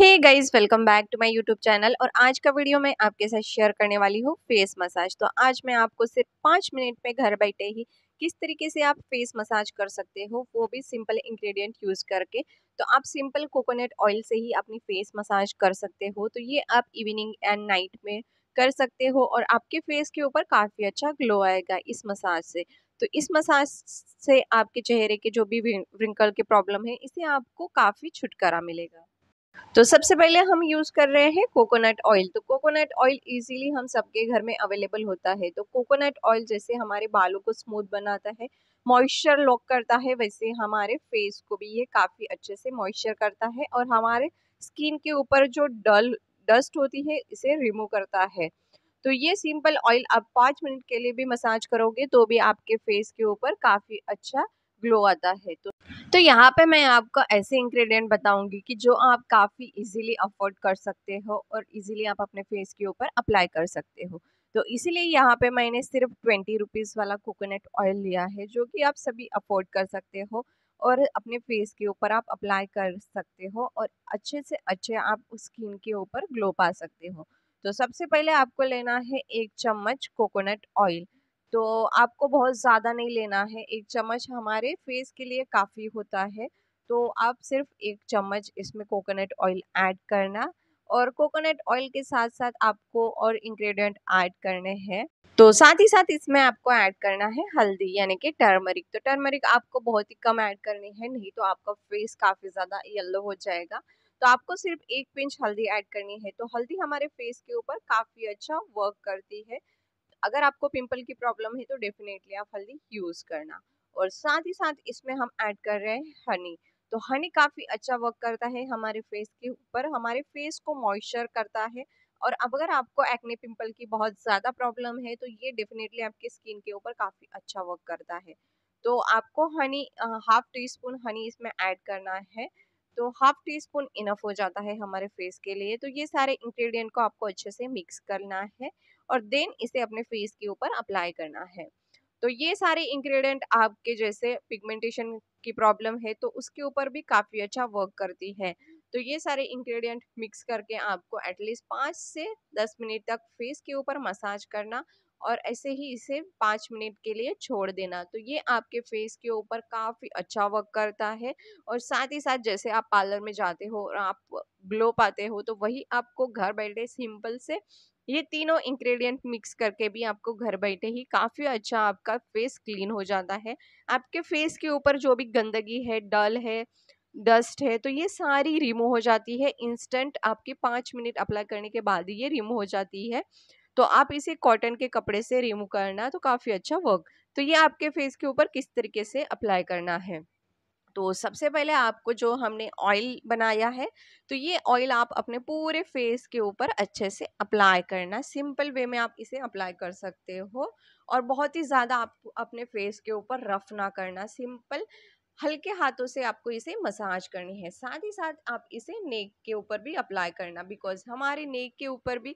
hey guys welcome back to my YouTube channel और आज का वीडियो मैं आपके साथ शेयर करने वाली हूँ फेस मसाज तो आज मैं आपको सिर्फ पाँच मिनट में घर बैठे ही किस तरीके से आप फेस मसाज कर सकते हो वो भी सिंपल इंग्रेडिएंट यूज़ करके तो आप सिंपल कोकोनट ऑयल से ही अपनी फेस मसाज कर सकते हो तो ये आप इवनिंग एंड नाइट में कर सकते हो और आपके फेस के ऊपर काफ़ी अच्छा ग्लो आएगा इस मसाज से तो इस मसाज से आपके चेहरे के जो भी विंकल के प्रॉब्लम है इसे आपको काफ़ी छुटकारा मिलेगा तो सबसे पहले हम यूज़ कर रहे हैं कोकोनट ऑयल तो कोकोनट ऑयल इजीली हम सबके घर में अवेलेबल होता है तो कोकोनट ऑयल जैसे हमारे बालों को स्मूथ बनाता है मॉइस्चर लॉक करता है वैसे हमारे फेस को भी ये काफ़ी अच्छे से मॉइस्चर करता है और हमारे स्किन के ऊपर जो डल डस्ट होती है इसे रिमूव करता है तो ये सिंपल ऑयल आप पाँच मिनट के लिए भी मसाज करोगे तो भी आपके फेस के ऊपर काफ़ी अच्छा ग्लो आता है तो तो यहाँ पे मैं आपको ऐसे इंग्रेडिएंट बताऊंगी कि जो आप काफ़ी इजीली अफोर्ड कर सकते हो और इजीली आप अपने फेस के ऊपर अप्लाई कर सकते हो तो इसीलिए यहाँ पे मैंने सिर्फ ट्वेंटी रुपीज़ वाला कोकोनट ऑयल लिया है जो कि आप सभी अफोर्ड कर सकते हो और अपने फेस के ऊपर आप अप्लाई कर सकते हो और अच्छे से अच्छे आप उस स्किन के ऊपर ग्लो पा सकते हो तो सबसे पहले आपको लेना है एक चम्मच कोकोनट ऑयल तो आपको बहुत ज़्यादा नहीं लेना है एक चम्मच हमारे फेस के लिए काफ़ी होता है तो आप सिर्फ एक चम्मच इसमें कोकोनट ऑयल ऐड करना और कोकोनट ऑयल के साथ साथ आपको और इंग्रेडिएंट ऐड करने हैं तो साथ ही साथ इसमें आपको ऐड करना है हल्दी यानी कि टर्मरिक तो टर्मरिक आपको बहुत ही कम ऐड करनी है नहीं तो आपका फेस काफ़ी ज़्यादा येल्लो हो जाएगा तो आपको सिर्फ एक पिंच हल्दी ऐड करनी है तो हल्दी हमारे फेस के ऊपर काफ़ी अच्छा वर्क करती है अगर आपको पिंपल की प्रॉब्लम है तो डेफिनेटली आप हल्दी यूज़ करना और साथ ही साथ इसमें हम ऐड कर रहे हैं हनी तो हनी काफ़ी अच्छा वर्क करता है हमारे फेस के ऊपर हमारे फेस को मॉइस्चर करता है और अब अगर आपको एक्ने पिंपल की बहुत ज़्यादा प्रॉब्लम है तो ये डेफिनेटली आपके स्किन के ऊपर काफ़ी अच्छा वर्क करता है तो आपको honey half teaspoon honey इसमें ऐड करना है तो हाफ टी स्पून इनफ हो जाता है हमारे फेस के लिए तो ये सारे इंग्रेडिएंट को आपको अच्छे से मिक्स करना है और देन इसे अपने फेस के ऊपर अप्लाई करना है तो ये सारे इंग्रेडिएंट आपके जैसे पिगमेंटेशन की प्रॉब्लम है तो उसके ऊपर भी काफ़ी अच्छा वर्क करती है तो ये सारे इंग्रेडिएंट मिक्स करके आपको एटलीस्ट पाँच से दस मिनट तक फेस के ऊपर मसाज करना और ऐसे ही इसे पाँच मिनट के लिए छोड़ देना तो ये आपके फेस के ऊपर काफ़ी अच्छा वर्क करता है और साथ ही साथ जैसे आप पार्लर में जाते हो और आप ग्लो पाते हो तो वही आपको घर बैठे सिंपल से ये तीनों इंग्रेडिएंट मिक्स करके भी आपको घर बैठे ही काफ़ी अच्छा आपका फेस क्लीन हो जाता है आपके फेस के ऊपर जो भी गंदगी है डल है डस्ट है तो ये सारी रिमूव हो जाती है इंस्टेंट आपके पाँच मिनट अप्लाई करने के बाद ही ये रिमूव हो जाती है तो आप इसे कॉटन के कपड़े से रिमूव करना तो काफ़ी अच्छा वर्क तो ये आपके फेस के ऊपर किस तरीके से अप्लाई करना है तो सबसे पहले आपको जो हमने ऑयल बनाया है तो ये ऑयल आप अपने पूरे फेस के ऊपर अच्छे से अप्लाई करना सिंपल वे में आप इसे अप्लाई कर सकते हो और बहुत ही ज़्यादा आप अपने फेस के ऊपर रफ ना करना सिंपल हल्के हाथों से आपको इसे मसाज करनी है साथ ही साथ आप इसे नेक के ऊपर भी अप्लाई करना बिकॉज हमारे नेक के ऊपर भी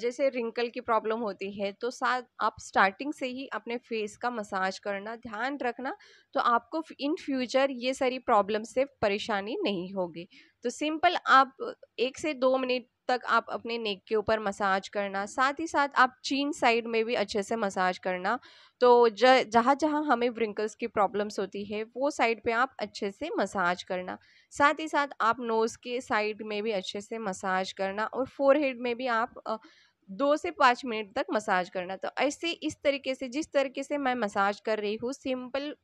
जैसे रिंकल की प्रॉब्लम होती है तो साथ आप स्टार्टिंग से ही अपने फेस का मसाज करना ध्यान रखना तो आपको इन फ्यूचर ये सारी प्रॉब्लम से परेशानी नहीं होगी तो सिंपल आप एक से दो मिनट तक आप अपने नेक के ऊपर मसाज करना साथ ही साथ आप चीन साइड में भी अच्छे से मसाज करना तो जहाँ जहाँ हमें व्रिंकल्स की प्रॉब्लम्स होती है वो साइड पे आप अच्छे से मसाज करना साथ ही साथ आप नोज़ के साइड में भी अच्छे से मसाज करना और फोरहेड में भी आप आ, दो से पाँच मिनट तक मसाज करना तो ऐसे इस तरीके से जिस तरीके से मैं मसाज कर रही हूँ सिंपल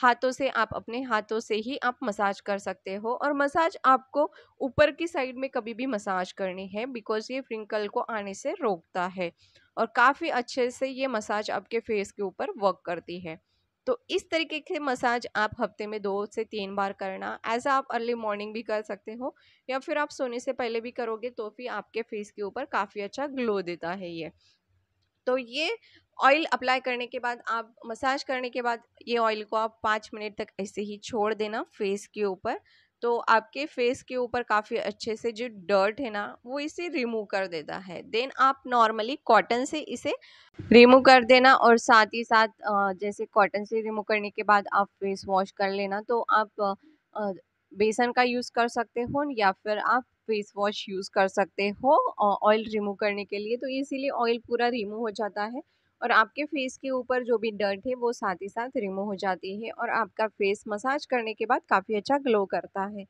हाथों से आप अपने हाथों से ही आप मसाज कर सकते हो और मसाज आपको ऊपर की साइड में कभी भी मसाज करनी है बिकॉज़ ये फ्रिंकल को आने से रोकता है और काफ़ी अच्छे से ये मसाज आपके फेस के ऊपर वर्क करती है तो इस तरीके के मसाज आप हफ्ते में दो से तीन बार करना ऐसा आप अर्ली मॉर्निंग भी कर सकते हो या फिर आप सोने से पहले भी करोगे तो भी आपके फेस के ऊपर काफ़ी अच्छा ग्लो देता है ये तो ये ऑयल अप्लाई करने के बाद आप मसाज करने के बाद ये ऑयल को आप पाँच मिनट तक ऐसे ही छोड़ देना फेस के ऊपर तो आपके फेस के ऊपर काफ़ी अच्छे से जो डर्ट है ना वो इसे रिमूव कर देता है देन आप नॉर्मली कॉटन से इसे रिमूव कर देना और साथ ही साथ जैसे कॉटन से रिमूव करने के बाद आप फेस वॉश कर लेना तो आप बेसन का यूज़ कर सकते हो या फिर आप फेस वॉश यूज़ कर सकते हो ऑयल रिमूव करने के लिए तो इसीलिए ऑयल पूरा रिमूव हो जाता है और आपके फेस के ऊपर जो भी डर्ट है वो साथ ही साथ रिमूव हो जाती है और आपका फेस मसाज करने के बाद काफ़ी अच्छा ग्लो करता है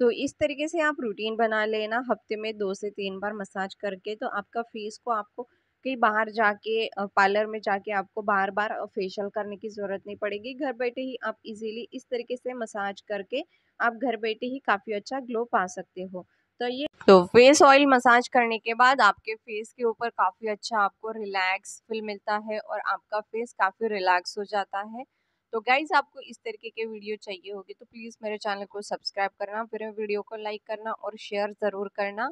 तो इस तरीके से आप रूटीन बना लेना हफ्ते में दो से तीन बार मसाज करके तो आपका फेस को आपको कहीं बाहर जाके पार्लर में जाके आपको बार बार फेशियल करने की ज़रूरत नहीं पड़ेगी घर बैठे ही आप इजीली इस तरीके से मसाज करके आप घर बैठे ही काफ़ी अच्छा ग्लो पा सकते हो तो ये तो फेस ऑयल मसाज करने के बाद आपके फेस के ऊपर काफ़ी अच्छा आपको रिलैक्स फील मिलता है और आपका फेस काफ़ी रिलैक्स हो जाता है तो गाइज आपको इस तरीके के वीडियो चाहिए होगी तो प्लीज़ मेरे चैनल को सब्सक्राइब करना फिर वीडियो को लाइक करना और शेयर ज़रूर करना